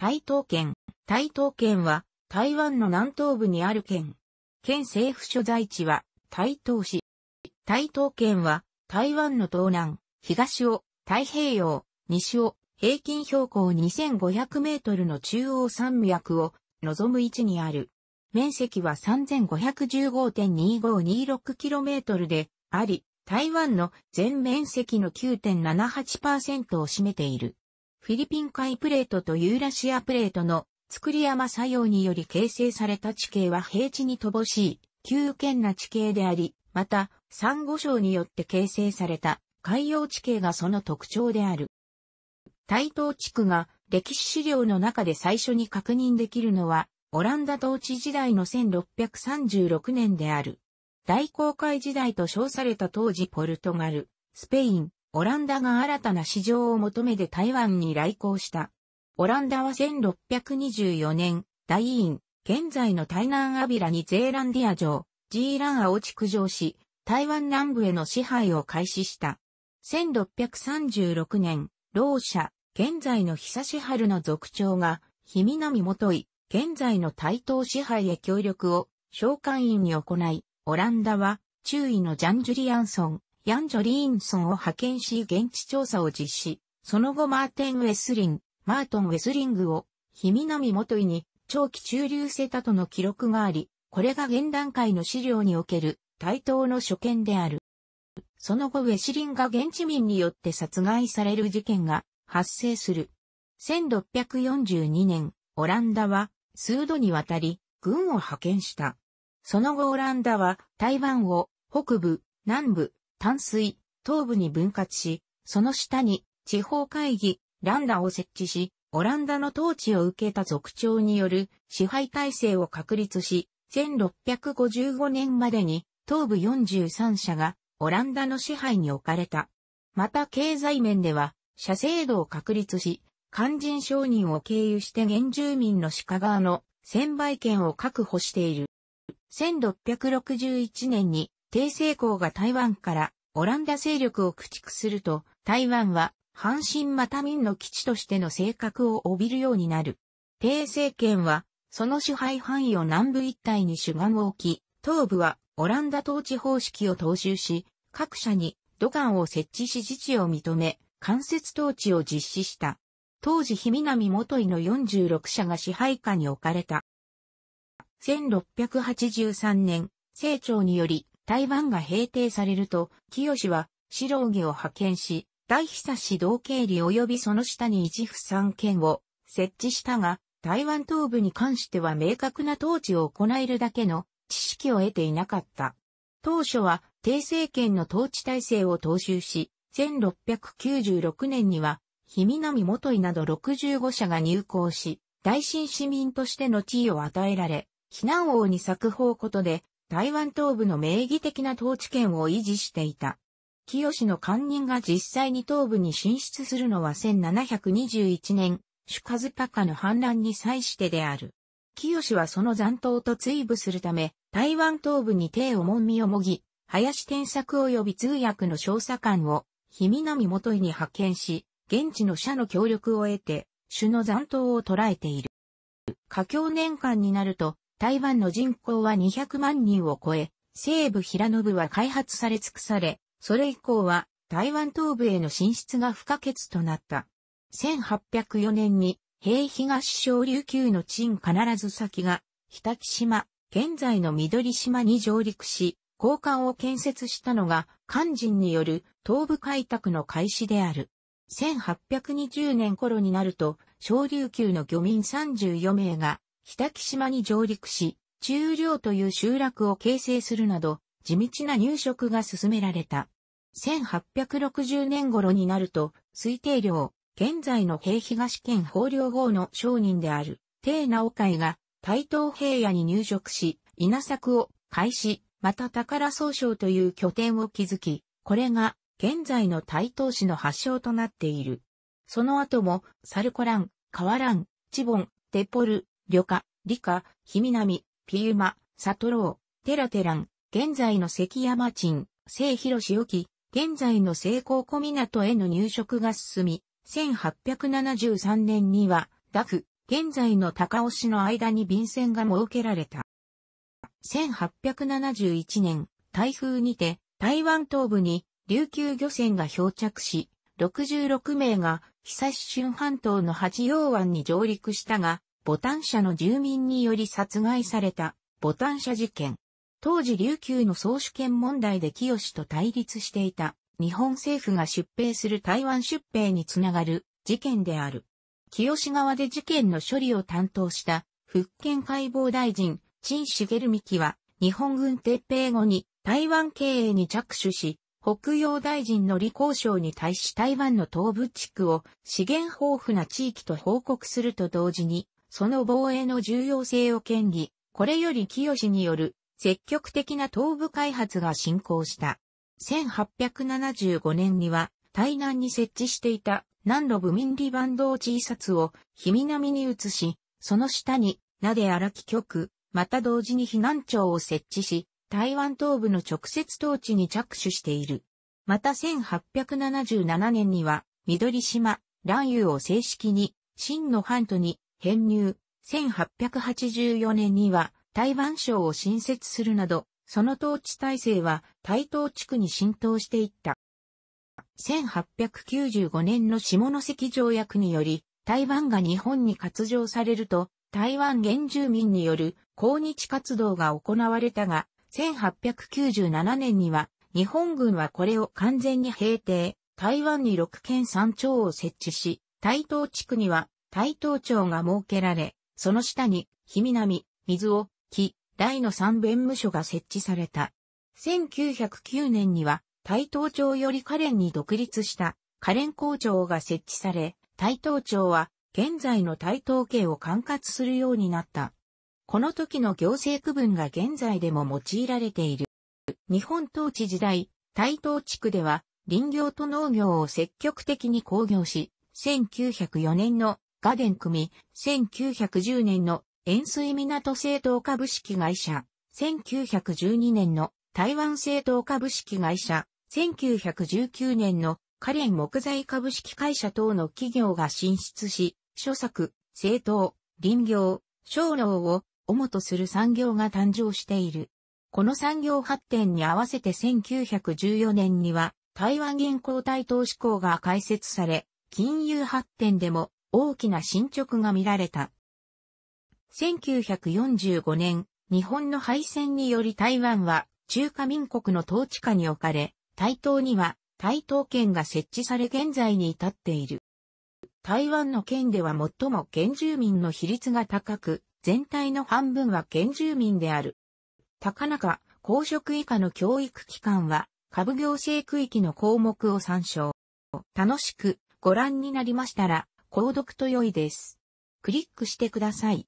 台東県。台東県は台湾の南東部にある県。県政府所在地は台東市。台東県は台湾の東南、東を太平洋、西を平均標高2500メートルの中央山脈を望む位置にある。面積は 3515.2526km であり、台湾の全面積の9.78%を占めている。フィリピン海プレートとユーラシアプレートの作り山作用により形成された地形は平地に乏しい、急剣な地形であり、また、サンゴ礁によって形成された海洋地形がその特徴である。台東地区が歴史資料の中で最初に確認できるのは、オランダ統治時代の1636年である。大航海時代と称された当時ポルトガル、スペイン、オランダが新たな市場を求めて台湾に来航した。オランダは1624年、大院、現在の台南アビラにゼーランディア城、ジーランアを築城し、台湾南部への支配を開始した。1636年、老舎、現在の久し春の族長が、日南元井、現在の台東支配へ協力を、召喚院に行い、オランダは、中尉のジャン・ジュリアンソン、ヤン・ジョリーンソンを派遣し現地調査を実施、その後マーテン・ウェスリン、マートン・ウェスリングを、みも元いに長期駐留せたとの記録があり、これが現段階の資料における対等の所見である。その後ウェシリンが現地民によって殺害される事件が発生する。1642年、オランダは数度にわたり軍を派遣した。その後オランダは台湾を北部、南部、淡水、東部に分割し、その下に地方会議、ランダを設置し、オランダの統治を受けた族長による支配体制を確立し、1655年までに東部43社がオランダの支配に置かれた。また経済面では、社制度を確立し、肝心商人を経由して原住民の鹿側の専売権を確保している。1661年に帝成功が台湾からオランダ勢力を駆逐すると、台湾は阪神また民の基地としての性格を帯びるようになる。帝政権は、その支配範囲を南部一帯に主眼を置き、東部はオランダ統治方式を踏襲し、各社に土管を設置し自治を認め、間接統治を実施した。当時、日南元井の46社が支配下に置かれた。1683年、清朝により、台湾が平定されると、清は白荻を派遣し、大久氏道経理及びその下に一府三県を設置したが、台湾東部に関しては明確な統治を行えるだけの知識を得ていなかった。当初は、帝政権の統治体制を踏襲し、1696年には、日南元井など65社が入港し、大新市民としての地位を与えられ、避難王に作放ことで、台湾東部の名義的な統治権を維持していた。清の官人が実際に東部に進出するのは1721年、ュカズパカの反乱に際してである。清はその残党と追部するため、台湾東部に帝を門みをもぎ、林添作及び通訳の少佐官を、日南元井に派遣し、現地の社の協力を得て、主の残党を捉えている。過境年間になると、台湾の人口は200万人を超え、西部平野部は開発され尽くされ、それ以降は台湾東部への進出が不可欠となった。1804年に、平東小琉球の陳必ず先が、日立島、現在の緑島に上陸し、交換を建設したのが、漢人による東部開拓の開始である。1820年頃になると、小琉球の漁民34名が北木島に上陸し、中領という集落を形成するなど、地道な入植が進められた。1860年頃になると、推定量、現在の平東県法領号の商人である、定直会が、台東平野に入植し、稲作を開始、また宝総省という拠点を築き、これが、現在の台東市の発祥となっている。その後も、サルコラン、カワラン、チボン、デポル、旅化、理科、ひみなみ、ピユマ、サトロウ、テラテラン、現在の関山鎮、聖広志沖、現在の聖光小港への入植が進み、1873年には、ダフ、現在の高尾市の間に便船が設けられた。1871年、台風にて、台湾東部に琉球漁船が漂着し、66名が、久し春半島の八洋湾に上陸したが、ボタン社の住民により殺害された、ボタン社事件。当時琉球の総主権問題で清と対立していた、日本政府が出兵する台湾出兵につながる事件である。清側で事件の処理を担当した、福建解剖大臣、陳茂幹は、日本軍撤兵後に台湾経営に着手し、北洋大臣の李鴻省に対し台湾の東部地区を資源豊富な地域と報告すると同時に、その防衛の重要性を権利、これより清による積極的な東部開発が進行した。1875年には、台南に設置していた南路部民利番道地遺札を日南に移し、その下に、名で荒木局、また同時に避難庁を設置し、台湾東部の直接統治に着手している。また1877年には、緑島、蘭遊を正式に、真の半島に編入、1884年には台湾省を新設するなど、その統治体制は台東地区に浸透していった。1895年の下関条約により、台湾が日本に割譲されると、台湾原住民による抗日活動が行われたが、1897年には日本軍はこれを完全に平定、台湾に六県三町を設置し、台東地区には台東町が設けられ、その下に、日南、水尾、木、大の三弁務所が設置された。1909年には、台東町よりカレに独立したカレ工校長が設置され、台東町は現在の台東家を管轄するようになった。この時の行政区分が現在でも用いられている。日本統治時代、台東地区では林業と農業を積極的に工業し、1904年のガデン組、1910年の塩水港政党株式会社、1912年の台湾政党株式会社、1919年のカレン木材株式会社等の企業が進出し、諸作、政党、林業、商労を主とする産業が誕生している。この産業発展に合わせて1914年には台湾銀行大投資行が開設され、金融発展でも大きな進捗が見られた。1945年、日本の敗戦により台湾は中華民国の統治下に置かれ、台東には台東県が設置され現在に至っている。台湾の県では最も原住民の比率が高く、全体の半分は原住民である。高中、公職以下の教育機関は、株行政区域の項目を参照。楽しくご覧になりましたら、購読と良いです。クリックしてください。